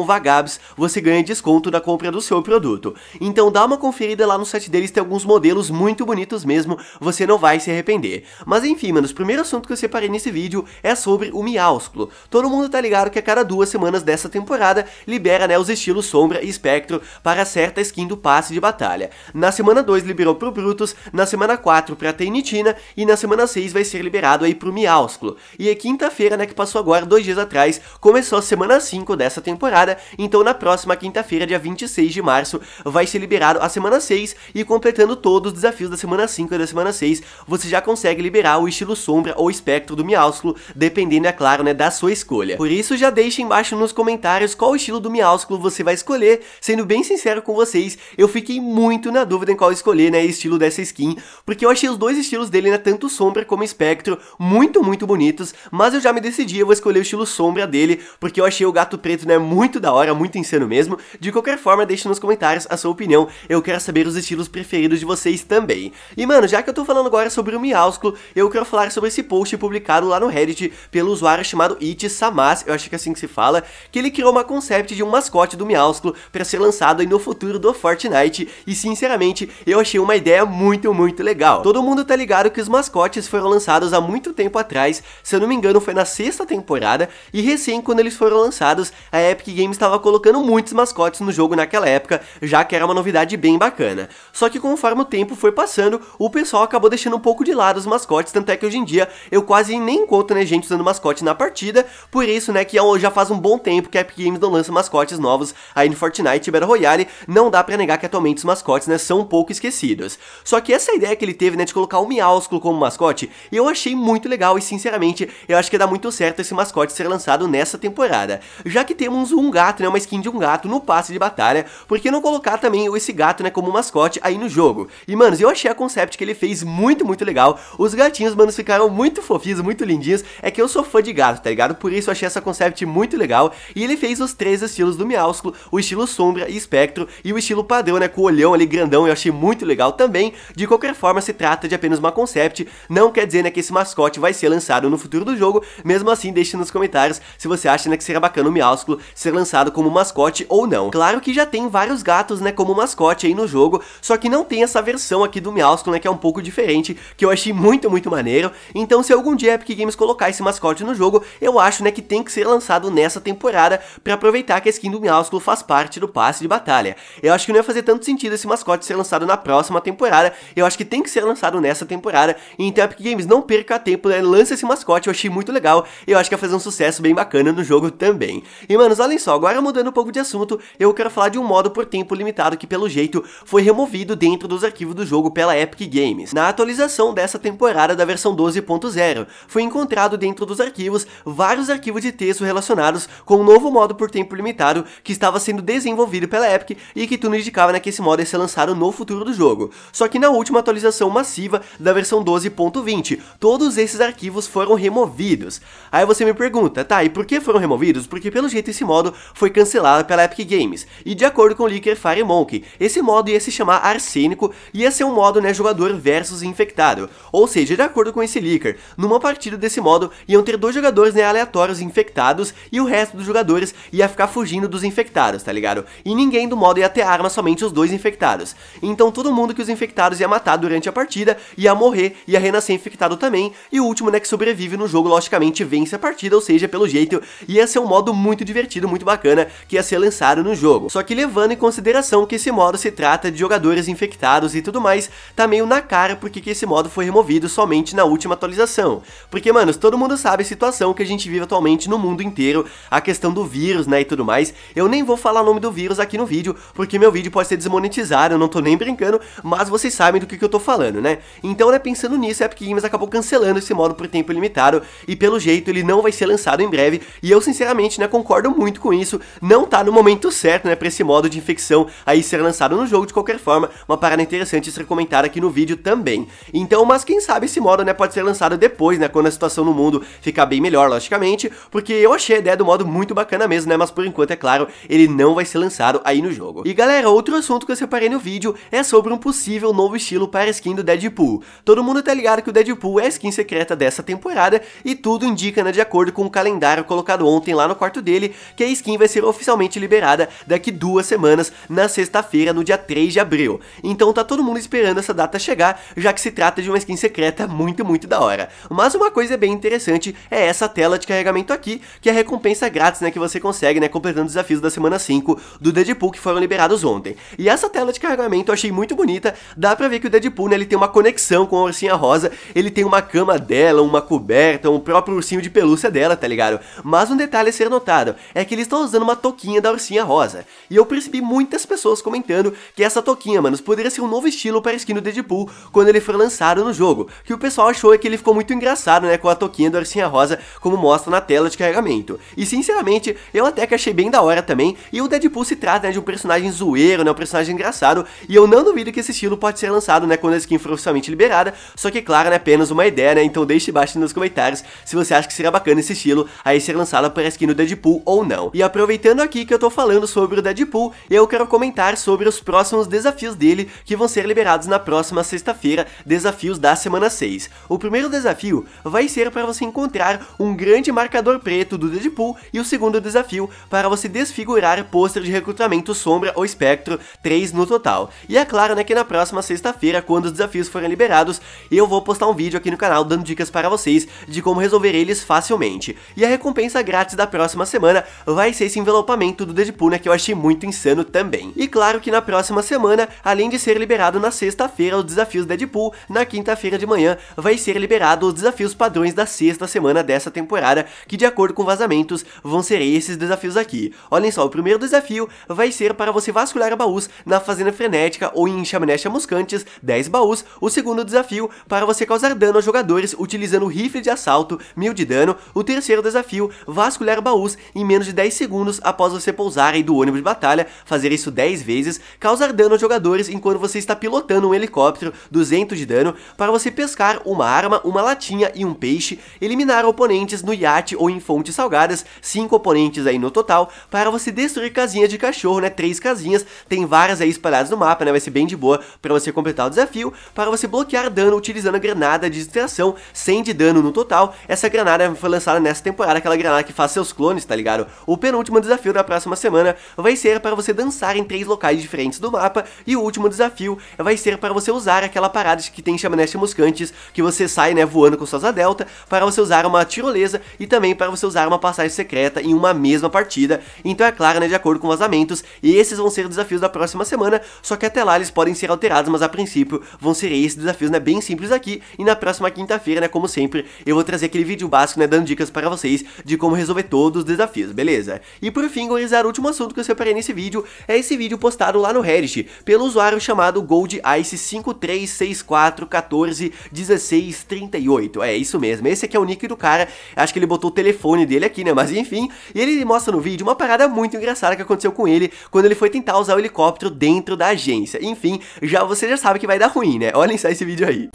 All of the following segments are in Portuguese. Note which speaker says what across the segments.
Speaker 1: o Vagabs, você ganha desconto na compra do seu produto. Então dá uma conferida lá no site deles, tem alguns modelos muito bonitos mesmo, você não vai se arrepender. Mas enfim, mano, o primeiro assunto que eu separei nesse vídeo é sobre o Miausculo. Todo mundo tá ligado que a cada duas semanas dessa temporada libera né, os estilos Sombra e Espectro para certa skin do passe de batalha. Na semana 2 liberou pro Brutus, na semana 4 pra Tenitina e na semana 6 vai ser liberado aí pro Miausculo. E é quinta-feira, né, que passou agora, dois dias atrás, começou a semana 5 dessa temporada temporada, então na próxima quinta-feira, dia 26 de março, vai ser liberado a semana 6 e completando todos os desafios da semana 5 e da semana 6, você já consegue liberar o estilo sombra ou espectro do Miausculo, dependendo, é claro, né, da sua escolha. Por isso, já deixa embaixo nos comentários qual estilo do Miausculo você vai escolher, sendo bem sincero com vocês, eu fiquei muito na dúvida em qual escolher, né, estilo dessa skin, porque eu achei os dois estilos dele, né, tanto sombra como espectro, muito, muito bonitos, mas eu já me decidi, eu vou escolher o estilo sombra dele, porque eu achei o gato preto, né, muito muito da hora, muito insano mesmo. De qualquer forma, deixe nos comentários a sua opinião, eu quero saber os estilos preferidos de vocês também. E mano, já que eu tô falando agora sobre o Miausculo, eu quero falar sobre esse post publicado lá no Reddit pelo usuário chamado It Samas, eu acho que é assim que se fala, que ele criou uma concept de um mascote do Miausculo para ser lançado aí no futuro do Fortnite, e sinceramente, eu achei uma ideia muito, muito legal. Todo mundo tá ligado que os mascotes foram lançados há muito tempo atrás, se eu não me engano foi na sexta temporada, e recém quando eles foram lançados, a Epic Games Games estava colocando muitos mascotes no jogo naquela época, já que era uma novidade bem bacana. Só que conforme o tempo foi passando, o pessoal acabou deixando um pouco de lado os mascotes, tanto é que hoje em dia eu quase nem encontro né, gente usando mascote na partida, por isso né que é já faz um bom tempo que a Epic Games não lança mascotes novos aí no Fortnite e Battle Royale, não dá para negar que atualmente os mascotes né, são um pouco esquecidos. Só que essa ideia que ele teve né, de colocar o Miausculo como mascote, eu achei muito legal e sinceramente eu acho que dá muito certo esse mascote ser lançado nessa temporada, já que temos um um gato, né, uma skin de um gato no passe de batalha, por que não colocar também esse gato, né, como mascote aí no jogo? E, manos, eu achei a concept que ele fez muito, muito legal, os gatinhos, manos, ficaram muito fofinhos, muito lindinhos, é que eu sou fã de gato, tá ligado? Por isso eu achei essa concept muito legal, e ele fez os três estilos do Miausculo, o estilo sombra e espectro, e o estilo padrão, né, com o olhão ali grandão, eu achei muito legal também, de qualquer forma, se trata de apenas uma concept, não quer dizer, né, que esse mascote vai ser lançado no futuro do jogo, mesmo assim, deixe nos comentários se você acha, né, que seria bacana o Miausculo ser lançado como mascote ou não. Claro que já tem vários gatos, né, como mascote aí no jogo, só que não tem essa versão aqui do Meowsclaw, né, que é um pouco diferente, que eu achei muito, muito maneiro. Então, se algum dia a Epic Games colocar esse mascote no jogo, eu acho, né, que tem que ser lançado nessa temporada para aproveitar que a skin do Meowsclaw faz parte do passe de batalha. Eu acho que não ia fazer tanto sentido esse mascote ser lançado na próxima temporada, eu acho que tem que ser lançado nessa temporada, então Epic Games, não perca tempo, né, lança esse mascote, eu achei muito legal, eu acho que vai fazer um sucesso bem bacana no jogo também. E, manos, olhem só, só, agora mudando um pouco de assunto, eu quero falar de um modo por tempo limitado que pelo jeito foi removido dentro dos arquivos do jogo pela Epic Games. Na atualização dessa temporada da versão 12.0, foi encontrado dentro dos arquivos vários arquivos de texto relacionados com o um novo modo por tempo limitado que estava sendo desenvolvido pela Epic e que tudo indicava né, que esse modo ia ser lançado no futuro do jogo. Só que na última atualização massiva da versão 12.20, todos esses arquivos foram removidos. Aí você me pergunta, tá, e por que foram removidos? Porque pelo jeito esse modo foi cancelada pela Epic Games. E de acordo com o leaker Fire Monkey, esse modo ia se chamar Arsênico e ia ser um modo né, jogador versus infectado. Ou seja, de acordo com esse leaker, numa partida desse modo iam ter dois jogadores né, aleatórios infectados e o resto dos jogadores ia ficar fugindo dos infectados, tá ligado? E ninguém do modo ia ter arma, somente os dois infectados. Então todo mundo que os infectados ia matar durante a partida ia morrer, ia renascer infectado também, e o último né, que sobrevive no jogo, logicamente, vence a partida, ou seja, pelo jeito, ia ser um modo muito divertido, muito bacana que ia ser lançado no jogo. Só que levando em consideração que esse modo se trata de jogadores infectados e tudo mais, tá meio na cara porque que esse modo foi removido somente na última atualização. Porque, mano, todo mundo sabe a situação que a gente vive atualmente no mundo inteiro, a questão do vírus, né, e tudo mais. Eu nem vou falar o nome do vírus aqui no vídeo, porque meu vídeo pode ser desmonetizado, eu não tô nem brincando, mas vocês sabem do que, que eu tô falando, né? Então, né, pensando nisso, a Epic Games acabou cancelando esse modo por tempo limitado, e pelo jeito ele não vai ser lançado em breve, e eu sinceramente, né, concordo muito com isso, isso, não tá no momento certo, né, pra esse modo de infecção aí ser lançado no jogo de qualquer forma, uma parada interessante ser comentada aqui no vídeo também. Então, mas quem sabe esse modo, né, pode ser lançado depois, né, quando a situação no mundo ficar bem melhor, logicamente, porque eu achei a ideia do modo muito bacana mesmo, né, mas por enquanto, é claro, ele não vai ser lançado aí no jogo. E galera, outro assunto que eu separei no vídeo é sobre um possível novo estilo para skin do Deadpool. Todo mundo tá ligado que o Deadpool é a skin secreta dessa temporada e tudo indica, né, de acordo com o calendário colocado ontem lá no quarto dele, que a skin skin vai ser oficialmente liberada daqui duas semanas, na sexta-feira, no dia 3 de abril. Então tá todo mundo esperando essa data chegar, já que se trata de uma skin secreta muito, muito da hora. Mas uma coisa bem interessante é essa tela de carregamento aqui, que é a recompensa grátis, né, que você consegue, né, completando os desafios da semana 5 do Deadpool que foram liberados ontem. E essa tela de carregamento eu achei muito bonita, dá pra ver que o Deadpool, né, ele tem uma conexão com a Ursinha Rosa, ele tem uma cama dela, uma coberta, um próprio ursinho de pelúcia dela, tá ligado? Mas um detalhe a ser notado é que eles estão usando uma toquinha da ursinha rosa. E eu percebi muitas pessoas comentando que essa toquinha, manos, poderia ser um novo estilo para a skin do Deadpool quando ele for lançado no jogo. Que o pessoal achou é que ele ficou muito engraçado, né, com a toquinha da ursinha rosa, como mostra na tela de carregamento. E sinceramente, eu até que achei bem da hora também. E o Deadpool se trata né, de um personagem zoeiro, né, um personagem engraçado. E eu não duvido que esse estilo pode ser lançado, né, quando a skin for oficialmente liberada. Só que, claro, é né, apenas uma ideia, né? Então deixe embaixo nos comentários se você acha que seria bacana esse estilo aí ser lançado para a skin do Deadpool ou não. E aproveitando aqui que eu tô falando sobre o Deadpool, eu quero comentar sobre os próximos desafios dele que vão ser liberados na próxima sexta-feira, desafios da semana 6. O primeiro desafio vai ser para você encontrar um grande marcador preto do Deadpool e o segundo desafio para você desfigurar pôster de recrutamento Sombra ou Espectro, 3 no total. E é claro né, que na próxima sexta-feira, quando os desafios forem liberados, eu vou postar um vídeo aqui no canal dando dicas para vocês de como resolver eles facilmente. E a recompensa grátis da próxima semana vai vai ser esse envelopamento do Deadpool, né, que eu achei muito insano também. E claro que na próxima semana, além de ser liberado na sexta-feira os desafios Deadpool, na quinta-feira de manhã vai ser liberado os desafios padrões da sexta semana dessa temporada, que de acordo com vazamentos, vão ser esses desafios aqui. Olhem só, o primeiro desafio vai ser para você vasculhar baús na Fazenda Frenética ou em Chaminés Chamuscantes, 10 baús. O segundo desafio para você causar dano aos jogadores utilizando rifle de assalto, 1000 de dano. O terceiro desafio, vasculhar baús em menos de 10 segundos após você pousar aí do ônibus de batalha, fazer isso 10 vezes, causar dano aos jogadores enquanto você está pilotando um helicóptero, 200 de dano, para você pescar uma arma, uma latinha e um peixe, eliminar oponentes no iate ou em fontes salgadas, 5 oponentes aí no total, para você destruir casinhas de cachorro, né, 3 casinhas, tem várias aí espalhadas no mapa, né, vai ser bem de boa para você completar o desafio, para você bloquear dano utilizando a granada de distração, 100 de dano no total, essa granada foi lançada nessa temporada, aquela granada que faz seus clones, tá ligado? O penúltimo desafio da próxima semana vai ser para você dançar em três locais diferentes do mapa, e o último desafio vai ser para você usar aquela parada que tem chamaneste muscantes, que você sai né, voando com suas delta, para você usar uma tirolesa e também para você usar uma passagem secreta em uma mesma partida, então é claro, né, de acordo com vazamentos, e esses vão ser os desafios da próxima semana, só que até lá eles podem ser alterados, mas a princípio vão ser esses desafios, né, bem simples aqui, e na próxima quinta-feira, né, como sempre, eu vou trazer aquele vídeo básico, né, dando dicas para vocês de como resolver todos os desafios, beleza? E por fim, gurizada, o último assunto que eu separei nesse vídeo é esse vídeo postado lá no Reddit pelo usuário chamado goldice 5364141638. É isso mesmo, esse aqui é o nick do cara. Acho que ele botou o telefone dele aqui, né? Mas enfim, e ele mostra no vídeo uma parada muito engraçada que aconteceu com ele quando ele foi tentar usar o helicóptero dentro da agência. Enfim, já você já sabe que vai dar ruim, né? Olhem só esse vídeo aí.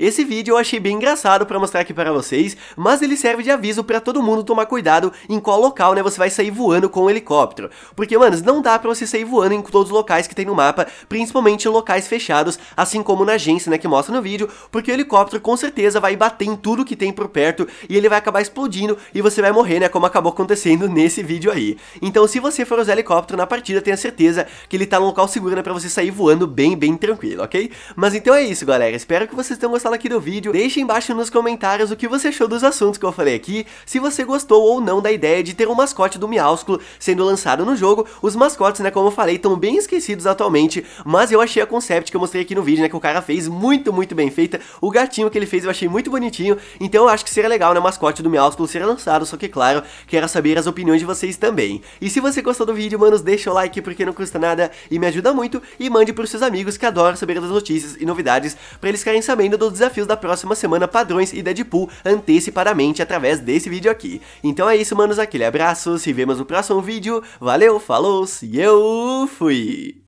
Speaker 1: Esse vídeo eu achei bem engraçado para mostrar aqui para vocês, mas ele serve de aviso para todo mundo tomar cuidado em qual local, né, você vai sair voando com o helicóptero. Porque, manos, não dá para você sair voando em todos os locais que tem no mapa, principalmente locais fechados, assim como na agência, né, que mostra no vídeo, porque o helicóptero com certeza vai bater em tudo que tem por perto e ele vai acabar explodindo e você vai morrer, né, como acabou acontecendo nesse vídeo aí. Então, se você for usar helicóptero na partida, tenha certeza que ele tá um local seguro, né, pra você sair voando bem, bem tranquilo, ok? Mas então é isso, galera. Espero que vocês tenham gostado gostado aqui do vídeo, deixe embaixo nos comentários o que você achou dos assuntos que eu falei aqui, se você gostou ou não da ideia de ter um mascote do Miaúsculo sendo lançado no jogo, os mascotes, né, como eu falei, estão bem esquecidos atualmente, mas eu achei a concept que eu mostrei aqui no vídeo, né, que o cara fez muito, muito bem feita, o gatinho que ele fez eu achei muito bonitinho, então eu acho que seria legal, né, o mascote do Miaúsculo ser lançado, só que claro, quero saber as opiniões de vocês também. E se você gostou do vídeo, manos, deixa o like porque não custa nada e me ajuda muito, e mande pros seus amigos que adoram saber das notícias e novidades, pra eles ficarem sabendo dos desafios da próxima semana padrões e Deadpool antecipadamente através desse vídeo aqui. Então é isso, manos, aquele abraço, se vemos no próximo vídeo, valeu, falou, e eu fui!